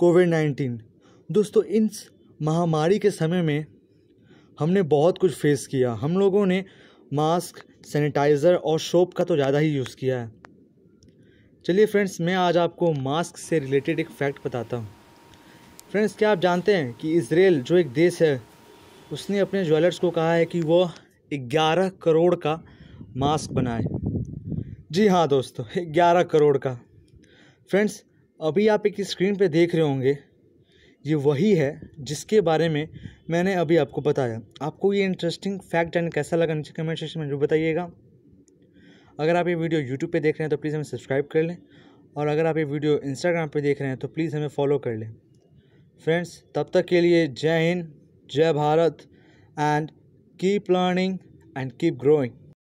Covid nineteen दोस्तों इन महामारी के समय में हमने बहुत कुछ फेस किया हम लोगों ने मास्क सैनिटाइज़र और सोप का तो ज़्यादा ही यूज़ किया है चलिए फ्रेंड्स मैं आज आपको मास्क से रिलेटेड एक फैक्ट बताता हूँ फ्रेंड्स क्या आप जानते हैं कि इसराइल जो एक देश है उसने अपने ज्वेलर्स को कहा है कि वह ग्यारह करोड़ का मास्क बनाए जी हाँ दोस्तों ग्यारह करोड़ का फ्रेंड्स अभी आप एक स्क्रीन पे देख रहे होंगे ये वही है जिसके बारे में मैंने अभी आपको बताया आपको ये इंटरेस्टिंग फैक्ट एंड कैसा लगा नीचे कमेंट सेक्शन में जो बताइएगा अगर आप ये वीडियो यूट्यूब पे देख रहे हैं तो प्लीज़ हमें सब्सक्राइब कर लें और अगर आप ये वीडियो इंस्टाग्राम पे देख रहे हैं तो प्लीज़ हमें फॉलो कर लें फ्रेंड्स तब तक के लिए जय हिंद जय Bharat and keep learning and keep growing